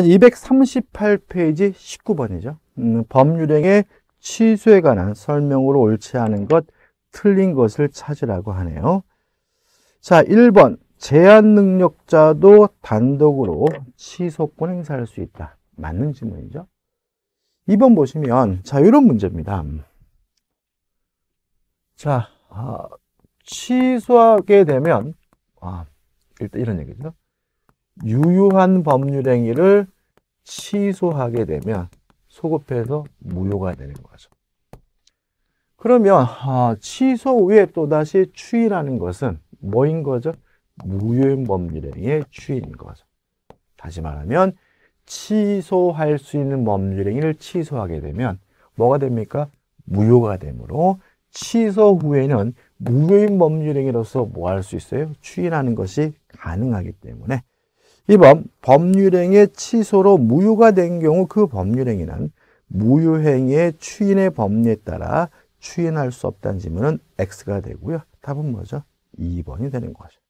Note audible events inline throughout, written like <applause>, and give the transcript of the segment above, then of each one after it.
238페이지 19번이죠. 음, 법률행의 취소에 관한 설명으로 옳지 않은 것, 틀린 것을 찾으라고 하네요. 자, 1번. 제한 능력자도 단독으로 취소권 행사할 수 있다. 맞는 질문이죠. 2번 보시면, 자, 이런 문제입니다. 자, 아, 취소하게 되면, 아, 일단 이런 얘기죠. 유효한 법률행위를 취소하게 되면 소급해서 무효가 되는 거죠. 그러면 아, 취소 후에 또다시 추이라는 것은 뭐인 거죠? 무효인 법률행위의 추이인 거죠. 다시 말하면 취소할 수 있는 법률행위를 취소하게 되면 뭐가 됩니까? 무효가 되므로 취소 후에는 무효인 법률행위로서 뭐 할 수 있어요? 추인하는 것이 가능하기 때문에 2번 법률행의 위 취소로 무효가 된 경우 그 법률행위는 무효행위의 추인의 법위에 따라 추인할 수 없다는 지문은 X가 되고요. 답은 뭐죠? 2번이 되는 거죠.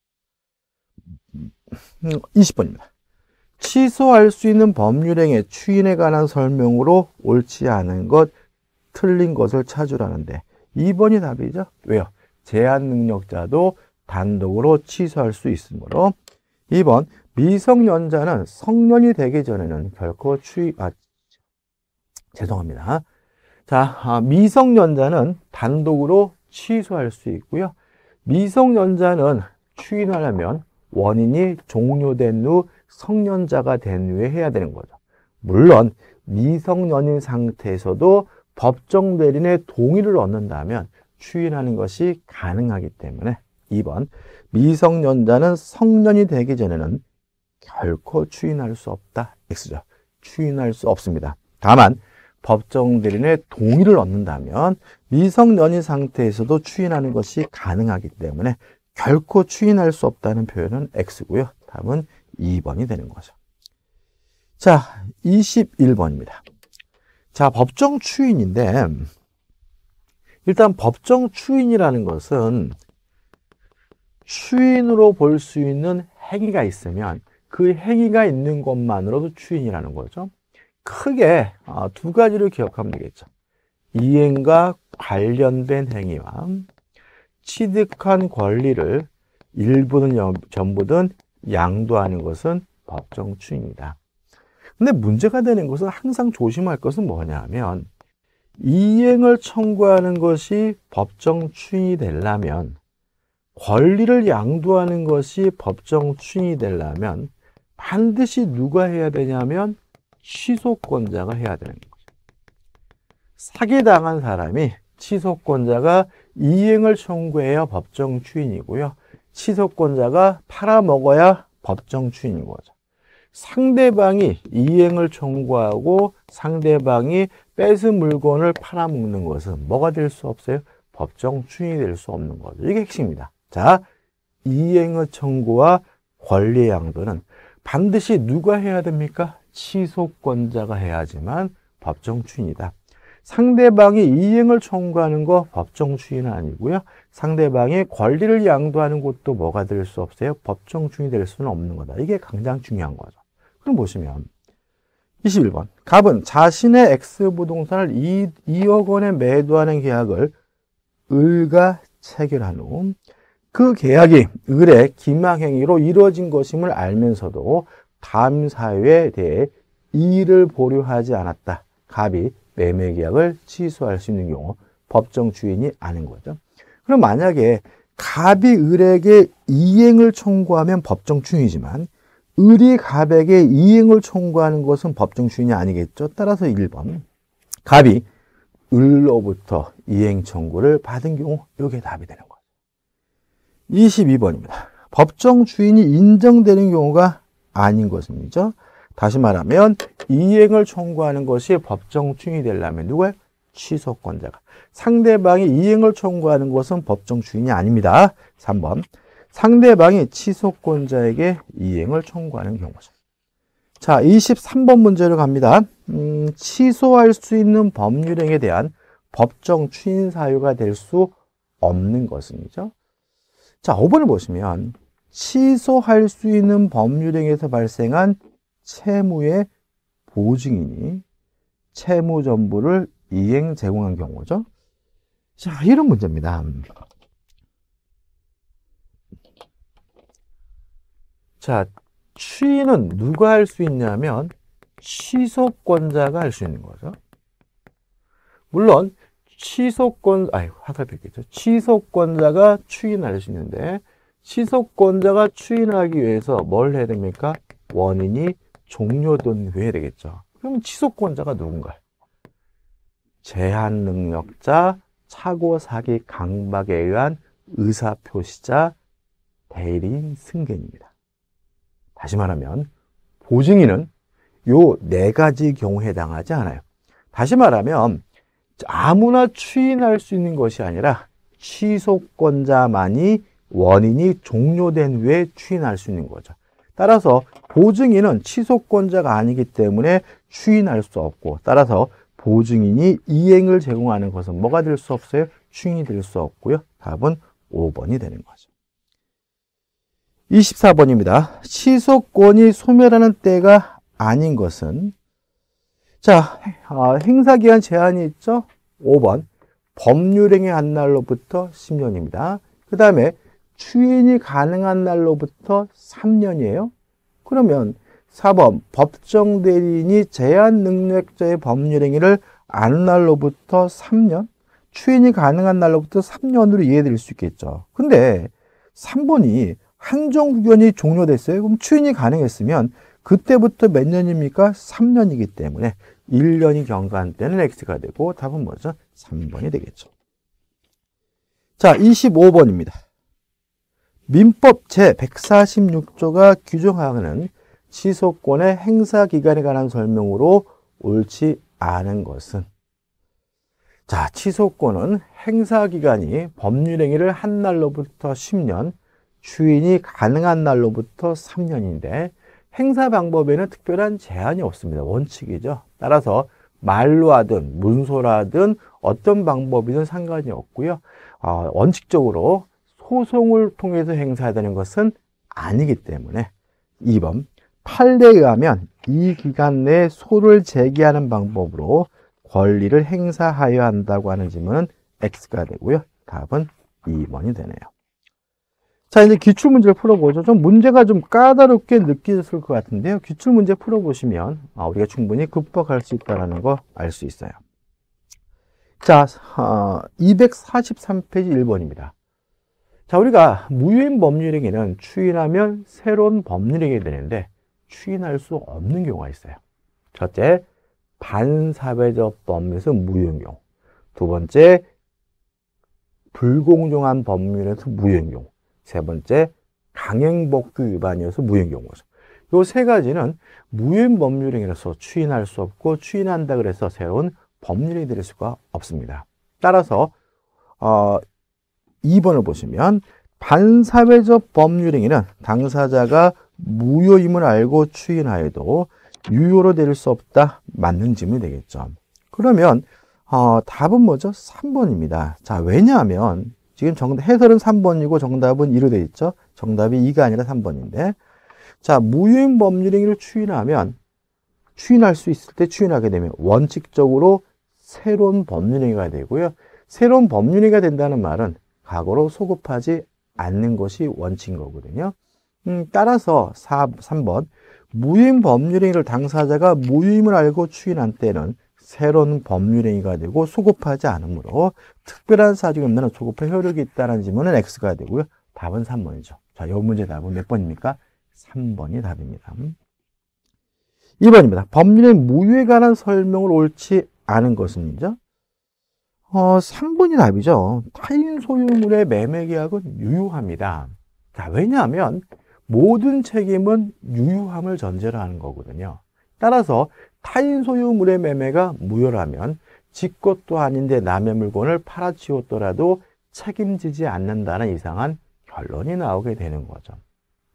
20번입니다. 음, 음, 취소할 수 있는 법률행의 추인에 관한 설명으로 옳지 않은 것, 틀린 것을 찾으라는데 2번이 답이죠. 왜요? 제한 능력자도 단독으로 취소할 수 있으므로 2번 미성년자는 성년이 되기 전에는 결코 취, 아, 죄송합니다. 자, 아, 미성년자는 단독으로 취소할 수 있고요. 미성년자는 추인하려면 원인이 종료된 후 성년자가 된 후에 해야 되는 거죠. 물론 미성년인 상태에서도 법정 대리인의 동의를 얻는다면 추인하는 것이 가능하기 때문에 2번 미성년자는 성년이 되기 전에는 결코 추인할 수 없다. X죠. 추인할 수 없습니다. 다만 법정 대리인의 동의를 얻는다면 미성년인 상태에서도 추인하는 것이 가능하기 때문에 결코 추인할 수 없다는 표현은 X고요. 답은 2번이 되는 거죠. 자, 21번입니다. 자, 법정 추인인데 일단 법정 추인이라는 것은 추인으로 볼 수 있는 행위가 있으면 그 행위가 있는 것만으로도 추인이라는 거죠. 크게 아, 두 가지를 기억하면 되겠죠. 이행과 관련된 행위와 취득한 권리를 일부든 전부든 양도하는 것은 법정 추입니다. 근데 문제가 되는 것은 항상 조심할 것은 뭐냐면 이행을 청구하는 것이 법정 추인이 되려면 권리를 양도하는 것이 법정 추인이 되려면 반드시 누가 해야 되냐면 취소권자가 해야 되는 거죠. 사기당한 사람이 취소권자가 이행을 청구해야 법정 추인이고요. 취소권자가 팔아먹어야 법정 추인인 거죠. 상대방이 이행을 청구하고 상대방이 뺏은 물건을 팔아먹는 것은 뭐가 될 수 없어요? 법정 추인이 될 수 없는 거죠. 이게 핵심입니다. 자, 이행의 청구와 권리 양도는 반드시 누가 해야 됩니까? 취소권자가 해야지만 법정추인이다. 상대방이 이행을 청구하는 거 법정추인은 아니고요. 상대방의 권리를 양도하는 것도 뭐가 될 수 없어요? 법정추인이 될 수는 없는 거다. 이게 가장 중요한 거죠. 그럼 보시면 21번 갑은 자신의 X부동산을 2, 억 원에 매도하는 계약을 을과 체결한 후그 계약이 을의 기망행위로 이루어진 것임을 알면서도 감사회에 대해 이의를 보류하지 않았다. 갑이 매매 계약을 취소할 수 있는 경우 법정 주인이 아닌 거죠. 그럼 만약에 갑이 을에게 이행을 청구하면 법정 주인이지만 을이 갑에게 이행을 청구하는 것은 법정 주인이 아니겠죠. 따라서 1번 갑이 을로부터 이행 청구를 받은 경우 이게 답이 되는 거예요. 22번입니다. 법정 주인이 인정되는 경우가 아닌 것입니다. 다시 말하면 이행을 청구하는 것이 법정 주인이 되려면 누가 취소권자가 상대방이 이행을 청구하는 것은 법정 주인이 아닙니다. 3번 상대방이 취소권자에게 이행을 청구하는 경우죠. 자, 23번 문제로 갑니다. 음, 취소할 수 있는 법률행에 대한 법정 추인 사유가 될 수 없는 것은이죠. 자, 5번을 보시면 취소할 수 있는 법률 행위에서 발생한 채무의 보증인이 채무 전부를 이행 제공한 경우죠. 자, 이런 문제입니다. 자, 취인은 누가 할 수 있냐면 취소권자가 할 수 있는 거죠. 물론 취소권, 아이고, 하다 겠죠 취소권자가 추인할 수 있는데, 취소권자가 추인하기 위해서 뭘 해야 됩니까? 원인이 종료된 후에 되겠죠. 그럼 취소권자가 누군가요? 제한 능력자, 차고 사기 강박에 의한 의사표시자, 대리인 승계입니다. 다시 말하면, 보증인은 요 네 가지 경우에 해당하지 않아요. 다시 말하면, 아무나 추인할 수 있는 것이 아니라 취소권자만이 원인이 종료된 후에 추인할 수 있는 거죠. 따라서 보증인은 취소권자가 아니기 때문에 추인할 수 없고 따라서 보증인이 이행을 제공하는 것은 뭐가 될 수 없어요? 추인이 될 수 없고요. 답은 5번이 되는 거죠. 24번입니다. 취소권이 소멸하는 때가 아닌 것은 자, 아, 행사기한 제한이 있죠? 5번. 법률행위 한 날로부터 10년입니다. 그 다음에 추인이 가능한 날로부터 3년이에요. 그러면 4번 법정 대리인이 제한 능력자의 법률행위를 아는 날로부터 3년, 추인이 가능한 날로부터 3년으로 이해해드릴수 있겠죠. 근데 3번이 한정 구견이 종료됐어요. 그럼 추인이 가능했으면 그때부터 몇 년입니까? 3년이기 때문에 1년이 경과한 때는 X가 되고 답은 뭐죠? 3번이 되겠죠. 자, 25번입니다. 민법 제146조가 규정하는 취소권의 행사기간에 관한 설명으로 옳지 않은 것은 자, 취소권은 행사기간이 법률행위를 한 날로부터 10년, 추인이 가능한 날로부터 3년인데 행사 방법에는 특별한 제한이 없습니다. 원칙이죠. 따라서 말로 하든 문서라든 어떤 방법이든 상관이 없고요. 어, 원칙적으로 소송을 통해서 행사해야 되는 것은 아니기 때문에 2번 판례에 의하면 이 기간 내에 소를 제기하는 방법으로 권리를 행사하여야 한다고 하는 질문은 X가 되고요. 답은 2번이 되네요. 자, 이제 기출문제를 풀어보죠. 좀 문제가 좀 까다롭게 느껴셨을것 같은데요. 기출문제 풀어보시면 아, 우리가 충분히 극복할 수 있다는 거 알 수 있어요. 자, 어, 아, 243페이지 1번입니다. 자, 우리가 무효인 법률행위는 추인하면 새로운 법률행위가 되는데 추인할 수 없는 경우가 있어요. 첫째, 반사회적 법률에서 무효인 경우. 두 번째, 불공정한 법률에서 무효인 경우. 세 번째 강행복규 위반이어서 무행경고서. 요세 가지는 무행법률행위로서 추인할 수 없고 추인한다 그래서 새로운 법률이 될 수가 없습니다. 따라서 어 2번을 보시면 반사회적 법률행위는 당사자가 무효임을 알고 추인하여도 유효로 될 수 없다. 맞는 질문이 되겠죠. 그러면 어, 답은 뭐죠? 3번입니다. 자, 왜냐하면 지금 정, 해설은 3번이고 정답은 2로 돼 있죠. 정답이 2가 아니라 3번인데. 자, 무효인 법률 행위를 추인하면 추인할 수 있을 때 추인하게 되면 원칙적으로 새로운 법률 행위가 되고요. 새로운 법률 행위가 된다는 말은 과거로 소급하지 않는 것이 원칙인 거거든요. 음, 따라서 4, 3번 무효인 법률 행위를 당사자가 무효임을 알고 추인한 때는 새로운 법률행위가 되고 소급하지 않으므로 특별한 사정이 없는 소급할 효력이 있다는 지문은 X가 되고요. 답은 3번이죠. 자, 이 문제 답은 몇 번입니까? 3번이 답입니다. 2번입니다. 법률의 무효에 관한 설명을 옳지 않은 것은이죠. 어, 3번이 답이죠. 타인 소유물의 매매 계약은 유효합니다. 자, 왜냐하면 모든 책임은 유효함을 전제로 하는 거거든요. 따라서 타인 소유물의 매매가 무효라면 지 것도 아닌데 남의 물건을 팔아치웠더라도 책임지지 않는다는 이상한 결론이 나오게 되는 거죠.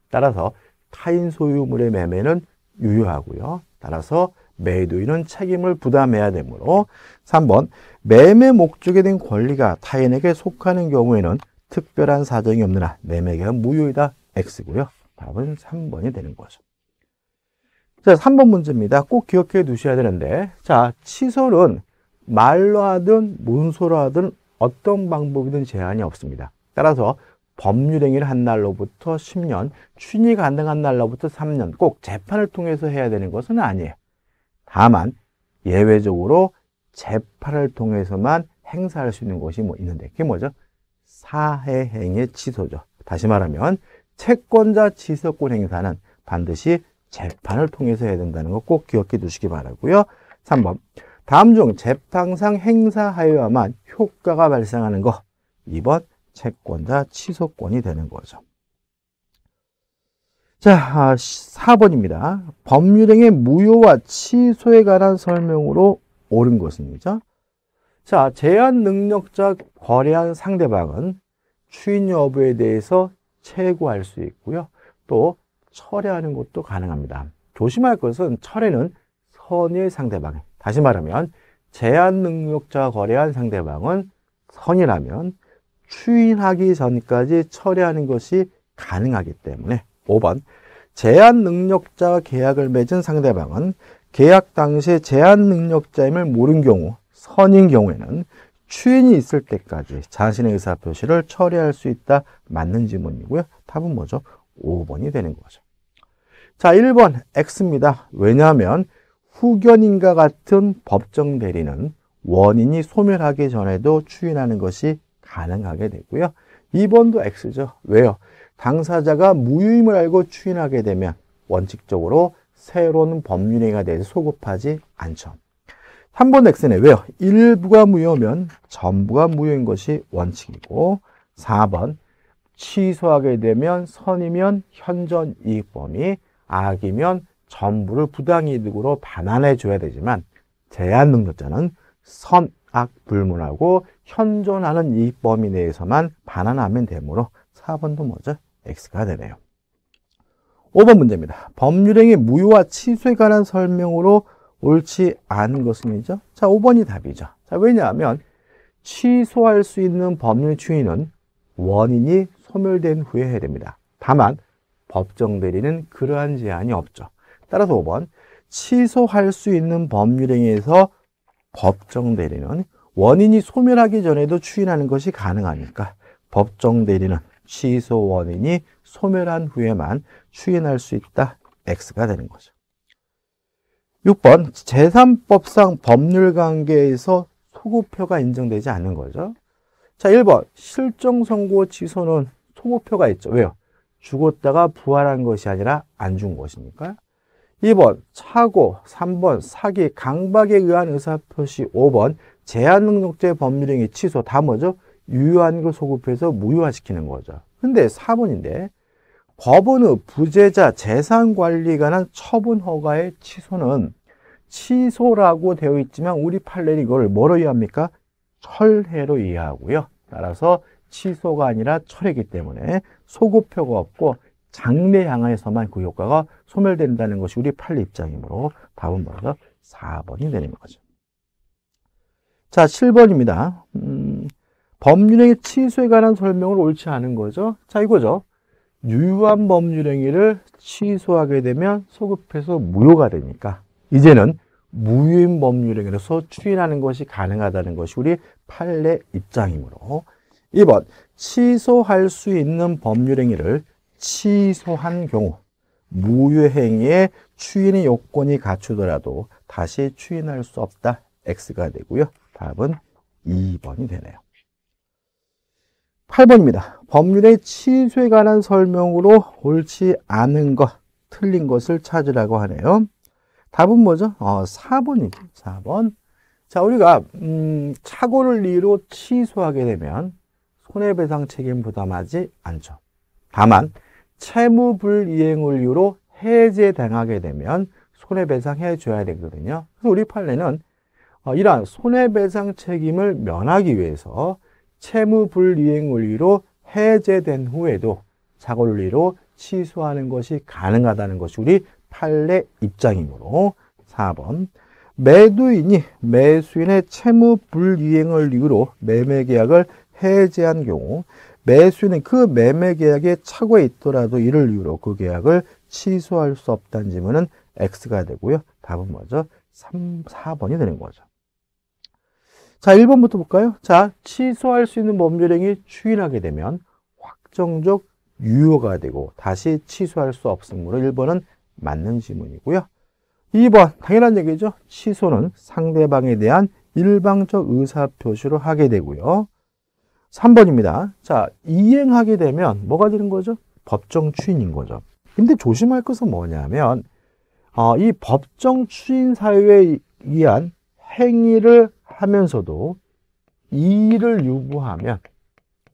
따라서 타인 소유물의 매매는 유효하고요. 따라서 매도인은 책임을 부담해야 되므로 3번 매매 목적에 된 권리가 타인에게 속하는 경우에는 특별한 사정이 없느나 매매가 무효이다 X고요. 답은 3번이 되는 거죠. 자, 3번 문제입니다. 꼭 기억해 두셔야 되는데 자, 치솔은 말로 하든 문서로 하든 어떤 방법이든 제한이 없습니다. 따라서 법률행위를 한 날로부터 10년, 추인이 가능한 날로부터 3년 꼭 재판을 통해서 해야 되는 것은 아니에요. 다만 예외적으로 재판을 통해서만 행사할 수 있는 것이 뭐 있는데 그게 뭐죠? 사해행의 취소죠. 다시 말하면 채권자 취소권 행사는 반드시 재판을 통해서 해야 된다는 거 꼭 기억해 두시기 바라고요. 3번 다음 중 재판상 행사하여야만 효과가 발생하는 거 2번 채권자 취소권이 되는 거죠. 자, 4번입니다. 아, 법률행의 무효와 취소에 관한 설명으로 옳은 것입니다. 자, 제한 능력자 거래한 상대방은 추인 여부에 대해서 최고할 수 있고요. 또 철회하는 것도 가능합니다. 조심할 것은 철회는 선일 상대방, 다시 말하면 제한 능력자 거래한 상대방은 선이라면 추인하기 전까지 철회하는 것이 가능하기 때문에 5번 제한 능력자 계약을 맺은 상대방은 계약 당시 제한 능력자임을 모른 경우 선인 경우에는 추인이 있을 때까지 자신의 의사표시를 처리할 수 있다 맞는 지문이고요. 답은 뭐죠? 5번이 되는 거죠. 자, 1번 X입니다. 왜냐하면 후견인과 같은 법정 대리는 원인이 소멸하기 전에도 추인하는 것이 가능하게 되고요. 2번도 X죠. 왜요? 당사자가 무효임을 알고 추인하게 되면 원칙적으로 새로운 법률행위가 대해 소급하지 않죠. 3번 X는 왜요? 일부가 무효면 전부가 무효인 것이 원칙이고 4번 취소하게 되면 선이면 현전 이익범위, 악이면 전부를 부당이득으로 반환해 줘야 되지만 제한 능력자는 선, 악 불문하고 현존하는 이익 범위 내에서만 반환하면 되므로 4번도 먼저 X가 되네요. 5번 문제입니다. 법률행위 무효와 취소에 관한 설명으로 옳지 않은 것은이죠. 자, 5번이 답이죠. 자, 왜냐하면 취소할 수 있는 법률 추이는 원인이 소멸된 후에 해야 됩니다. 다만 법정 대리는 그러한 제한이 없죠. 따라서 5번 취소할 수 있는 법률행위에서 법정 대리는 원인이 소멸하기 전에도 추인하는 것이 가능하니까 법정 대리는 취소 원인이 소멸한 후에만 추인할 수 있다. X가 되는 거죠. 6번 재산법상 법률관계에서 소급표가 인정되지 않는 거죠. 자, 1번 실정선고 취소는 소모표가 있죠. 왜요? 죽었다가 부활한 것이 아니라 안 죽은 것이니까. 2번 차고, 3번 사기, 강박에 의한 의사표시, 5번 제한능력죄 법률행위 취소 다 뭐죠? 유효한 걸 소급해서 무효화시키는 거죠. 근데 4번인데 법원의 부재자 재산관리 관한 처분 허가의 취소는 취소라고 되어 있지만 우리 판례는 이걸 뭐로 이해합니까? 철회로 이해하고요. 따라서 취소가 아니라 철이기 때문에 소급효가 없고 장래 향하에서만 그 효과가 소멸된다는 것이 우리 판례 입장이므로 답은 뭐죠? 4번이 되는 거죠. 자, 7번입니다. 음, 법률행위 취소에 관한 설명을 옳지 않은 거죠. 자, 이거죠. 유효한 법률행위를 취소하게 되면 소급해서 무효가 되니까 이제는 무효인 법률행위로서 추인하는 것이 가능하다는 것이 우리 판례 입장이므로 2번 취소할 수 있는 법률행위를 취소한 경우 무효행위의 추인의 요건이 갖추더라도 다시 추인할 수 없다. X가 되고요. 답은 2번이 되네요. 8번입니다. 법률의 취소에 관한 설명으로 옳지 않은 것, 틀린 것을 찾으라고 하네요. 답은 뭐죠? 어, 4번이죠. 4번. 자, 우리가 음, 착오를 이유로 취소하게 되면 손해배상 책임 부담하지 않죠. 다만 채무불이행 원료로 해제당하게 되면 손해배상해줘야 되거든요. 그래서 우리 판례는 어, 이러한 손해배상 책임을 면하기 위해서 채무불이행 원리로 해제된 후에도 자골리로 취소하는 것이 가능하다는 것이 우리 판례 입장이므로 4번 매도인이 매수인의 채무불이행을 이유로 매매계약을 해제한 경우 매수인은 그 매매 계약에 착오해 있더라도 이를 이유로 그 계약을 취소할 수 없다는 지문은 X가 되고요. 답은 뭐죠? 3, 4번이 되는 거죠. 자, 1번부터 볼까요? 자, 취소할 수 있는 법률행위 추인하게 되면 확정적 유효가 되고 다시 취소할 수 없으므로 1번은 맞는 지문이고요. 2번, 당연한 얘기죠. 취소는 상대방에 대한 일방적 의사 표시로 하게 되고요. 3번입니다. 자, 이행하게 되면 뭐가 되는 거죠? 법정 추인인 거죠. 근데 조심할 것은 뭐냐면 어, 이 법정 추인 사유에 의한 행위를 하면서도 이의를 유부하면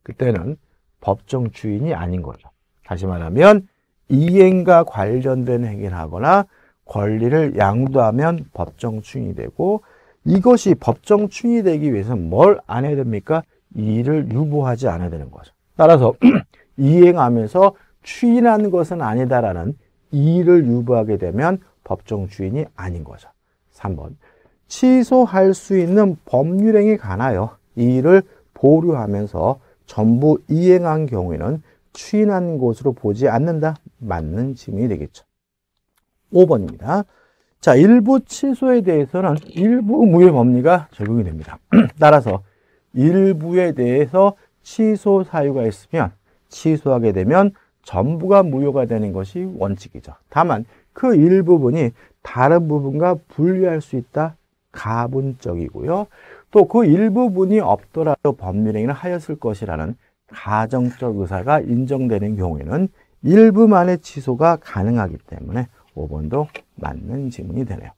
그때는 법정 추인이 아닌 거죠. 다시 말하면 이행과 관련된 행위를 하거나 권리를 양도하면 법정 추인이 되고 이것이 법정 추인이 되기 위해서는 뭘 안 해야 됩니까? 이를 의 유보하지 않아야 되는 거죠. 따라서 <clears throat> 이행하면서 추인한 것은 아니다라는 이를 유보하게 되면 법정 주인이 아닌 거죠. 3번 취소할 수 있는 법률행위 관하여 이를 보류하면서 전부 이행한 경우에는 추인한 것으로 보지 않는다. 맞는 지이 되겠죠. 5번입니다. 자, 일부 취소에 대해서는 일부 무효 법리가 적용이 됩니다. <clears throat> 따라서 일부에 대해서 취소 사유가 있으면 취소하게 되면 전부가 무효가 되는 것이 원칙이죠. 다만 그 일부분이 다른 부분과 분리할 수 있다. 가분적이고요. 또 그 일부분이 없더라도 법률행위를 하였을 것이라는 가정적 의사가 인정되는 경우에는 일부만의 취소가 가능하기 때문에 5번도 맞는 질문이 되네요.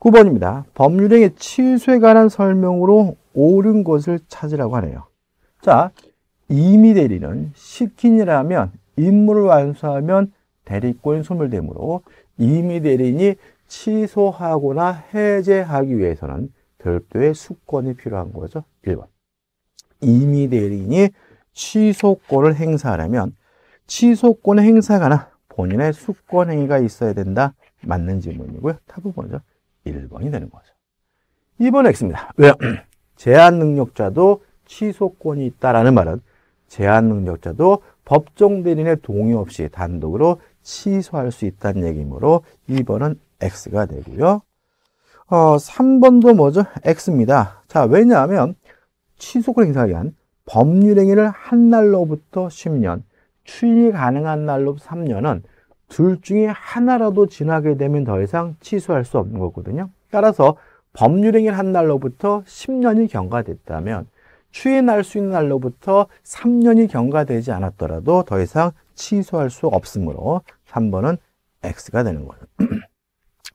9번입니다. 법률행위 취소에 관한 설명으로 옳은 것을 찾으라고 하네요. 자, 이미 대리는 시킨이라면 임무를 완수하면 대리권 소멸되므로 이미 대리인이 취소하거나 해제하기 위해서는 별도의 수권이 필요한 거죠. 1번. 이미 대리인이 취소권을 행사하려면 취소권 행사가나 본인의 수권 행위가 있어야 된다. 맞는 질문이고요. 타부 번죠 1번이 되는 거죠. 2번 X입니다. 왜요? <clears throat> 제한 능력자도 취소권이 있다라는 말은 제한 능력자도 법정 대리인의 동의 없이 단독으로 취소할 수 있다는 얘기이므로 2번은 X가 되고요. 어, 3번도 뭐죠? X입니다. 자, 왜냐하면 취소권 행사에 한 법률 행위를 한 날로부터 10년, 추이 가능한 날로부터 3년은 둘 중에 하나라도 지나게 되면 더 이상 취소할 수 없는 거거든요. 따라서 법률행위를 한 날로부터 10년이 경과됐다면 추인할 수 있는 날로부터 3년이 경과되지 않았더라도 더 이상 취소할 수 없으므로 3번은 X가 되는 거예요.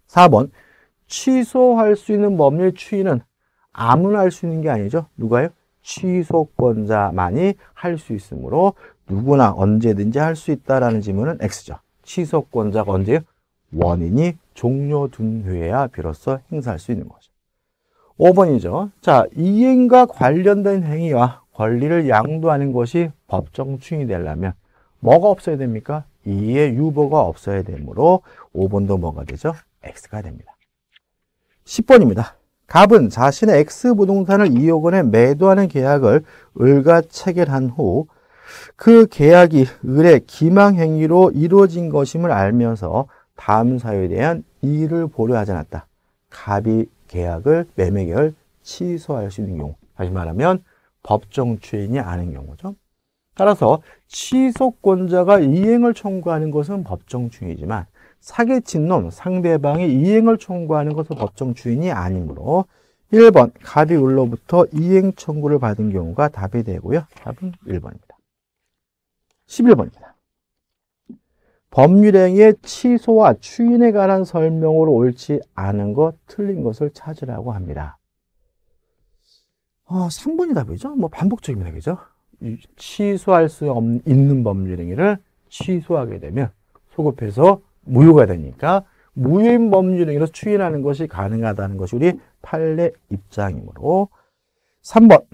4번 <clears throat> 취소할 수 있는 법률 추인은 아무나 할 수 있는 게 아니죠. 누가요? 취소권자만이 할 수 있으므로 누구나 언제든지 할 수 있다라는 지문은 X죠. 취소권자가 언제요? 원인이 종료된 후에야 비로소 행사할 수 있는 거죠. 5번이죠. 자, 이행과 관련된 행위와 권리를 양도하는 것이 법정 추인이 되려면 뭐가 없어야 됩니까? 이의 유보가 없어야 되므로 5번도 뭐가 되죠? X가 됩니다. 10번입니다. 갑은 자신의 X 부동산을 2억 원에 매도하는 계약을 을과 체결한 후그 계약이 을의 기망 행위로 이루어진 것임을 알면서 다음 사유에 대한 이의를 보류하지 않았다. 갑이 계약을 매매 계약을 취소할 수 있는 경우. 다시 말하면 법정 추인이 아닌 경우죠. 따라서 취소권자가 이행을 청구하는 것은 법정 추인이지만 사기친 놈 상대방이 이행을 청구하는 것은 법정 추인이 아니므로 1번 갑이 을로부터 이행 청구를 받은 경우가 답이 되고요. 답은 1번입니다. 11번입니다. 법률행위의 취소와 추인에 관한 설명으로 옳지 않은 것, 틀린 것을 찾으라고 합니다. 어, 아, 3번이 답이죠. 뭐 반복적인 답이죠. 취소할 수 없는, 있는 법률행위를 취소하게 되면 소급해서 무효가 되니까 무효인 법률행위로 추인하는 것이 가능하다는 것이 우리 판례 입장이므로 3번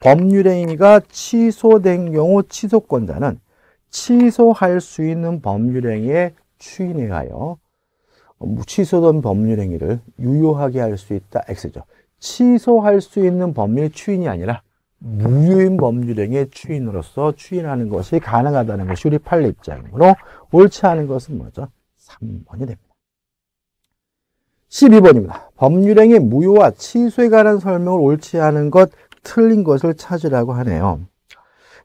법률행위가 취소된 경우 취소권자는 취소할 수 있는 법률행위의 추인에 가여 뭐 취소된 법률행위를 유효하게 할 수 있다 X죠. 취소할 수 있는 법률 추인이 아니라 무효인 법률행위의 추인으로서 추인하는 것이 가능하다는 것이 우리 판례 입장으로 옳지 않은 것은 뭐죠? 3번이 됩니다. 12번입니다. 법률행위 무효와 취소에 관한 설명을 옳지 않은 것, 틀린 것을 찾으라고 하네요.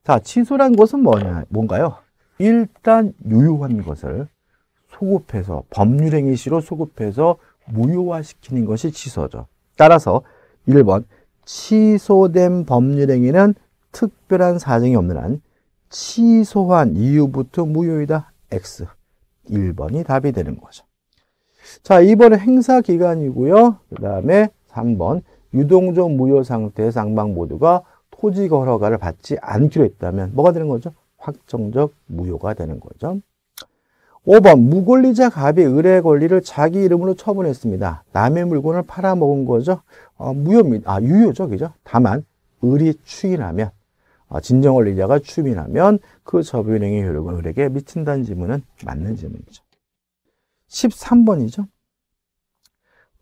자, 치소란 것은 뭐냐, 뭔가요? 일단 유효한 것을 소급해서 법률행위 시로 소급해서 무효화시키는 것이 취소죠. 따라서 1번 취소된 법률행위는 특별한 사정이 없는 한 취소한 이유부터 무효이다. X. 1번이 답이 되는 거죠. 자, 2번 행사기간이고요. 그 다음에 3번 유동적 무효 상태의 쌍방 모두가 토지거래 허가를 받지 않기로 했다면 뭐가 되는 거죠? 확정적 무효가 되는 거죠. 5번 무권리자 갑이 의뢰 권리를 자기 이름으로 처분했습니다. 남의 물건을 팔아먹은 거죠. 어, 무효입니다. 아, 유효죠. 그죠? 다만 을이 추인하면 어, 진정권리자가 추인하면 그 저변행의 효력은 을에게 미친다는 지문은 맞는 지문이죠. 13번이죠.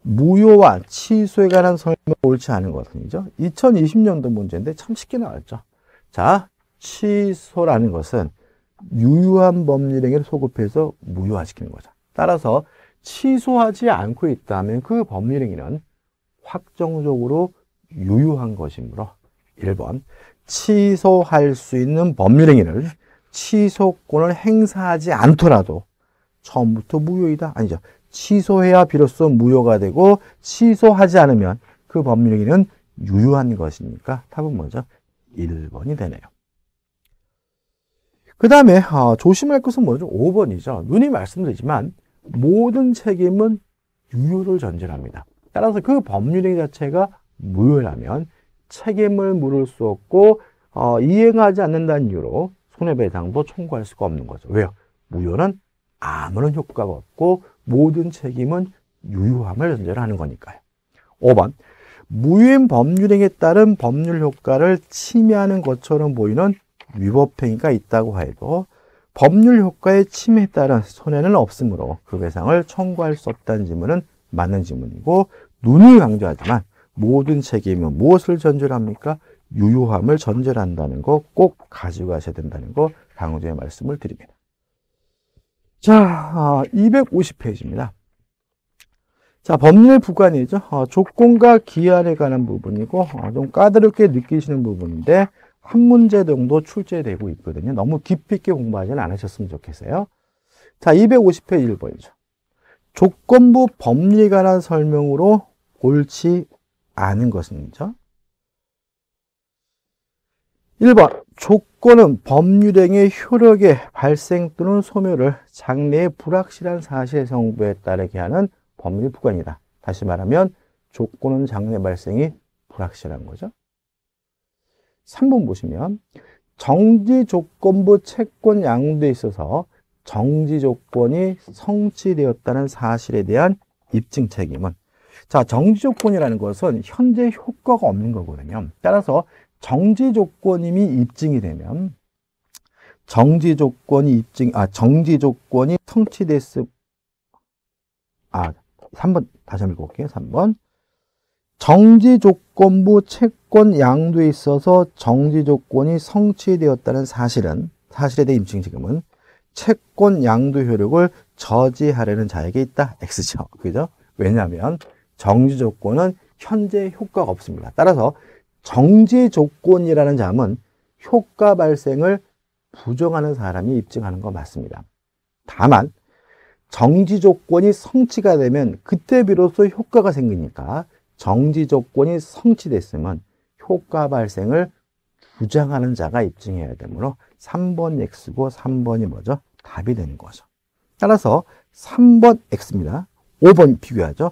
무효와 취소에 관한 설명 옳지 않은 것은이죠. 2020년도 문제인데 참 쉽게 나왔죠. 자, 취소라는 것은 유효한 법률행위를 소급해서 무효화시키는 거죠. 따라서 취소하지 않고 있다면 그 법률행위는 확정적으로 유효한 것이므로 1번 취소할 수 있는 법률행위를 취소권을 행사하지 않더라도 처음부터 무효이다? 아니죠. 취소해야 비로소 무효가 되고 취소하지 않으면 그 법률행위는 유효한 것이니까 답은 뭐죠? 1번이 되네요. 그 다음에 어, 조심할 것은 뭐죠? 5번이죠. 눈이 말씀드리지만 모든 책임은 유효를 전제합니다. 따라서 그 법률행위 자체가 무효라면 책임을 물을 수 없고 어, 이행하지 않는다는 이유로 손해배상도 청구할 수가 없는 거죠. 왜요? 무효는 아무런 효과가 없고 모든 책임은 유효함을 전제로 하는 거니까요. 5번 무효인 법률행에 따른 법률 효과를 침해하는 것처럼 보이는 위법행위가 있다고 해도 법률 효과의 침해에 따른 손해는 없으므로 그 배상을 청구할 수 없다는 질문은 맞는 질문이고 눈이 강조하지만 모든 책임은 무엇을 전제로 합니까? 유효함을 전제로 한다는 거 꼭 가지고 가셔야 된다는 거 강조의 말씀을 드립니다. 자, 250페이지입니다. 어, 자, 법률 부관이죠. 어, 조건과 기한에 관한 부분이고 어, 좀 까다롭게 느끼시는 부분인데 한 문제 정도 출제되고 있거든요. 너무 깊이 있게 공부하지는 않으셨으면 좋겠어요. 자, 250페이지 1번이죠. 조건부 법리에 관한 설명으로 옳지 않은 것은죠. 1번 조건은 법률행의 위 효력의 발생 또는 소멸을 장래의 불확실한 사실 성부에 따르게 하는 법률 부과입니다. 다시 말하면 조건은 장래 발생이 불확실한 거죠. 3번 보시면 정지 조건부 채권 양도에 있어서 정지 조건이 성취되었다는 사실에 대한 입증 책임은 자 정지 조건이라는 것은 현재 효과가 없는 거거든요. 따라서 정지 조건이 입증이 되면 정지 조건이 입증 아 정지 조건이 성취됐음 아 3번 다시 한번 읽어볼게요. 3번 정지 조건부 채권 양도에 있어서 정지 조건이 성취되었다는 사실은 사실에 대해 임증 지금은 채권 양도 효력을 저지하려는 자에게 있다. X죠. 그죠? 왜냐하면 정지 조건은 현재 효과가 없습니다. 따라서 정지 조건이라는 점은 효과 발생을 부정하는 사람이 입증하는 거 맞습니다. 다만 정지 조건이 성취가 되면 그때 비로소 효과가 생기니까 정지 조건이 성취됐으면 효과 발생을 주장하는 자가 입증해야 되므로 3번 X고 3번이 뭐죠? 답이 되는 거죠. 따라서 3번 X입니다. 5번 비교하죠.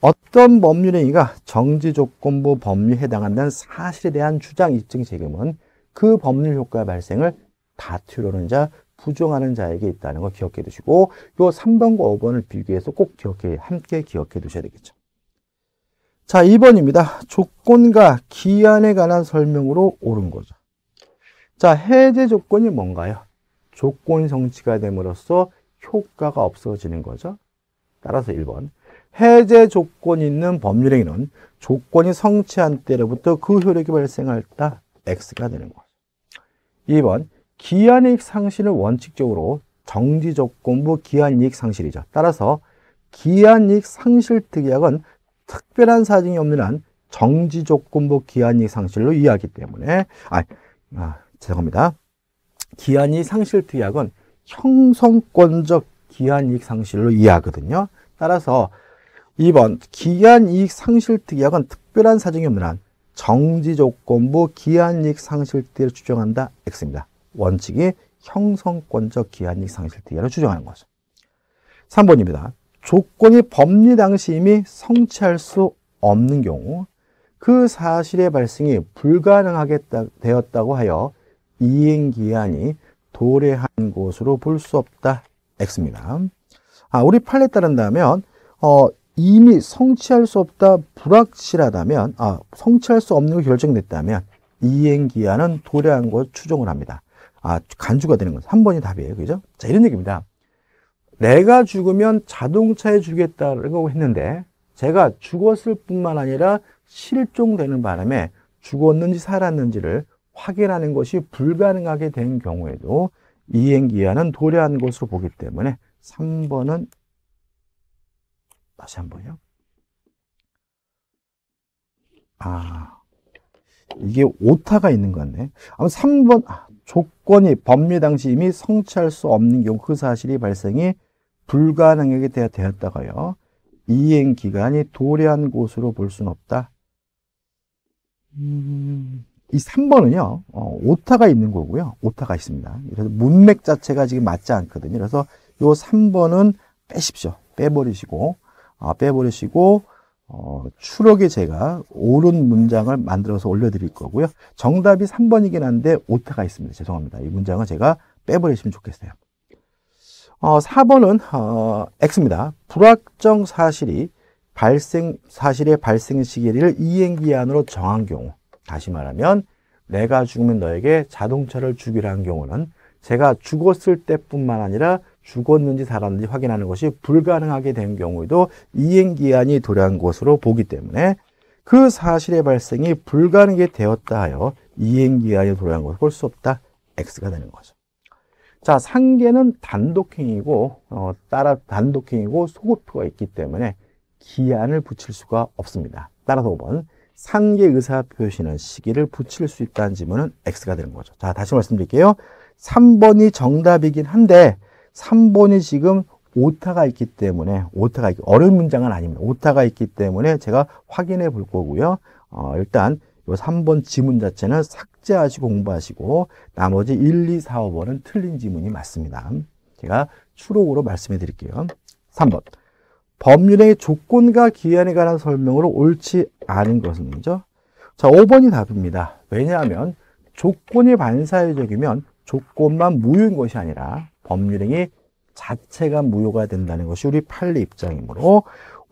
어떤 법률행위가 정지조건부 법률에 해당한다는 사실에 대한 주장 입증 책임은 그 법률 효과 발생을 다투려는 자, 부정하는 자에게 있다는 걸 기억해 두시고 이 3번과 5번을 비교해서 꼭 기억해 함께 기억해 두셔야 되겠죠. 자, 2번입니다. 조건과 기한에 관한 설명으로 옳은 거죠. 자, 해제 조건이 뭔가요? 조건 성취가 됨으로써 효과가 없어지는 거죠. 따라서 1번. 해제 조건이 있는 법률행위는 조건이 성취한 때로부터 그 효력이 발생할 때 X가 되는 거죠. 2번 기한이익 상실을 원칙적으로 정지조건부 기한이익 상실이죠. 따라서 기한이익 상실 특약은 특별한 사정이 없는 한 정지조건부 기한이익 상실로 이해하기 때문에 아, 아 죄송합니다. 기한이익 상실 특약은 형성권적 기한이익 상실로 이해하거든요. 따라서 2번 기한이익 상실특약은 특별한 사정이 없는 한 정지조건부 기한이익 상실특약을 추정한다 X입니다. 원칙이 형성권적 기한이익 상실특약을 추정하는 거죠. 3번입니다. 조건이 법리 당시 이미 성취할 수 없는 경우 그 사실의 발생이 불가능하게 되었다고 하여 이행기한이 도래한 것으로 볼 수 없다 X입니다. 아, 우리 판례 따른다면 어, 이미 성취할 수 없다 불확실하다면 아 성취할 수 없는 걸 결정됐다면 이행기한은 도래한 것 추정을 합니다. 아 간주가 되는 건 3번이 답이에요. 그죠? 자 이런 얘기입니다. 내가 죽으면 자동차에 죽겠다고 했는데 제가 죽었을 뿐만 아니라 실종되는 바람에 죽었는지 살았는지를 확인하는 것이 불가능하게 된 경우에도 이행기한은 도래한 것으로 보기 때문에 3번은 다시 한번요. 아, 이게 오타가 있는 것 같네. 아무 3번, 아, 조건이 법리 당시 이미 성취할 수 없는 경우 그 사실이 발생이 불가능하게 되었다가요. 이행 기간이 도래한 곳으로 볼 수는 없다. 음, 이 3번은요, 어, 오타가 있는 거고요. 오타가 있습니다. 그래서 문맥 자체가 지금 맞지 않거든요. 그래서 요 3번은 빼십시오. 빼버리시고, 어, 빼버리시고 어, 추록에 제가 옳은 문장을 만들어서 올려드릴 거고요. 정답이 3번이긴 한데 오타가 있습니다. 죄송합니다. 이 문장은 제가 빼버리시면 좋겠어요. 어, 4번은 어, X입니다. 불확정 사실이 발생 사실의 발생 시기를 이행기한으로 정한 경우 다시 말하면 내가 죽으면 너에게 자동차를 주기로 한 경우는 제가 죽었을 때뿐만 아니라 죽었는지 살았는지 확인하는 것이 불가능하게 된 경우에도 이행기한이 도래한 것으로 보기 때문에 그 사실의 발생이 불가능하게 되었다 하여 이행기한이 도래한 것을 볼수 없다. X가 되는 거죠. 자, 상계는 단독행이고, 어, 따라 단독행이고 소급표가 있기 때문에 기한을 붙일 수가 없습니다. 따라서 5번. 상계 의사 표시는 시기를 붙일 수 있다는 지문은 X가 되는 거죠. 자, 다시 말씀드릴게요. 3번이 정답이긴 한데, 3번이 지금 오타가 있기 때문에 오타가 있기, 어려운 문장은 아닙니다. 오타가 있기 때문에 제가 확인해 볼 거고요. 어, 일단 요 3번 지문 자체는 삭제하시고 공부하시고 나머지 1, 2, 4, 5번은 틀린 지문이 맞습니다. 제가 추록으로 말씀해 드릴게요. 3번. 법률의 조건과 기한에 관한 설명으로 옳지 않은 것은 뭐죠? 자, 5번이 답입니다. 왜냐하면 조건이 반사회적이면 조건만 무효인 것이 아니라 법률행위 자체가 무효가 된다는 것이 우리 판례 입장이므로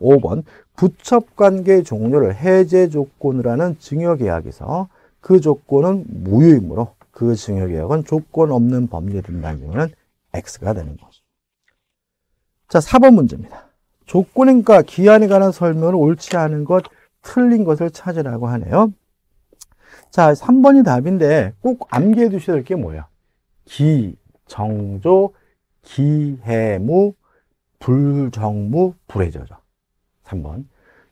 5번 부첩관계 종료를 해제 조건으로 하는 증여계약에서 그 조건은 무효이므로 그 증여계약은 조건 없는 법률이 된다는 경우에는 X가 되는 거죠. 자, 4번 문제입니다. 조건인과 기한에 관한 설명을 옳지 않은 것, 틀린 것을 찾으라고 하네요. 자, 3번이 답인데 꼭 암기해 두셔야 될 게 뭐예요? 기, 정조, 기해무, 불정무, 불해저죠. 3번.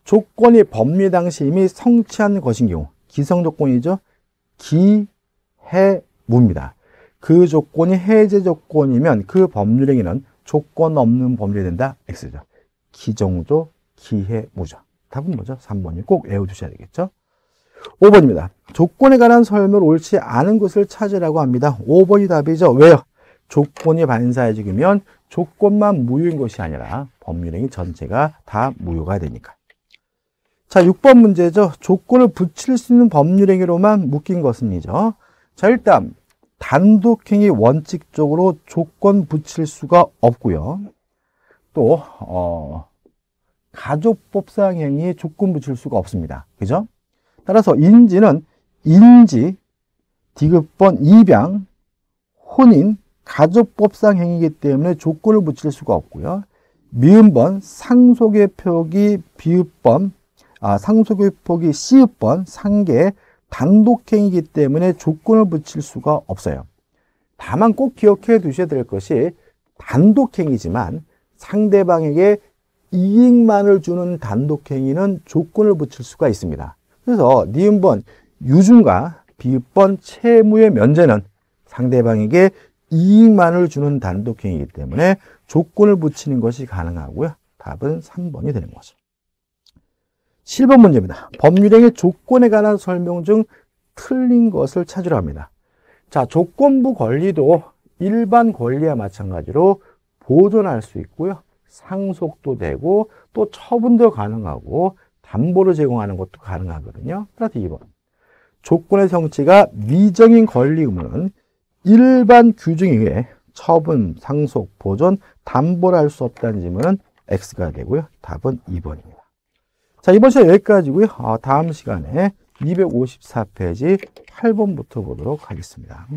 조건이 법리 당시 이미 성취한 것인 경우 기성 조건이죠. 기해무입니다. 그 조건이 해제 조건이면 그 법률행위는 조건 없는 법률이 된다. X죠. 기정조, 기해무죠. 답은 뭐죠? 3번이 꼭외워주셔야 되겠죠. 5번입니다. 조건에 관한 설명 옳지 않은 것을 찾으라고 합니다. 5번이 답이죠. 왜요? 조건이 반사해지면 조건만 무효인 것이 아니라 법률행위 전체가 다 무효가 되니까. 자, 6번 문제죠. 조건을 붙일 수 있는 법률행위로만 묶인 것은이죠. 자, 일단 단독행위 원칙적으로 조건 붙일 수가 없고요. 또 어, 가족법상 행위에 조건 붙일 수가 없습니다. 그죠? 따라서 인지는 인지, 디귿번 입양, 혼인, 가족법상 행위이기 때문에 조건을 붙일 수가 없고요. 미음번 상속의 표기 비읍번 아, 상속의 표기 시읍번 상계 단독행위이기 때문에 조건을 붙일 수가 없어요. 다만 꼭 기억해 두셔야 될 것이 단독행위지만 상대방에게 이익만을 주는 단독행위는 조건을 붙일 수가 있습니다. 그래서 니은번 유준과 비읍번 채무의 면제는 상대방에게 이익만을 주는 단독행위이기 때문에 조건을 붙이는 것이 가능하고요. 답은 3번이 되는 거죠. 7번 문제입니다. 법률행위 조건에 관한 설명 중 틀린 것을 찾으라 합니다. 자, 조건부 권리도 일반 권리와 마찬가지로 보존할 수 있고요. 상속도 되고 또 처분도 가능하고 담보를 제공하는 것도 가능하거든요. 따라서 2번. 조건의 성취가 미정인 권리 의무는 일반 규정 위에 처분, 상속, 보존, 담보를 할 수 없다는 질문은 X가 되고요. 답은 2번입니다. 자, 이번 시간 여기까지고요. 아, 다음 시간에 254페이지 8번부터 보도록 하겠습니다.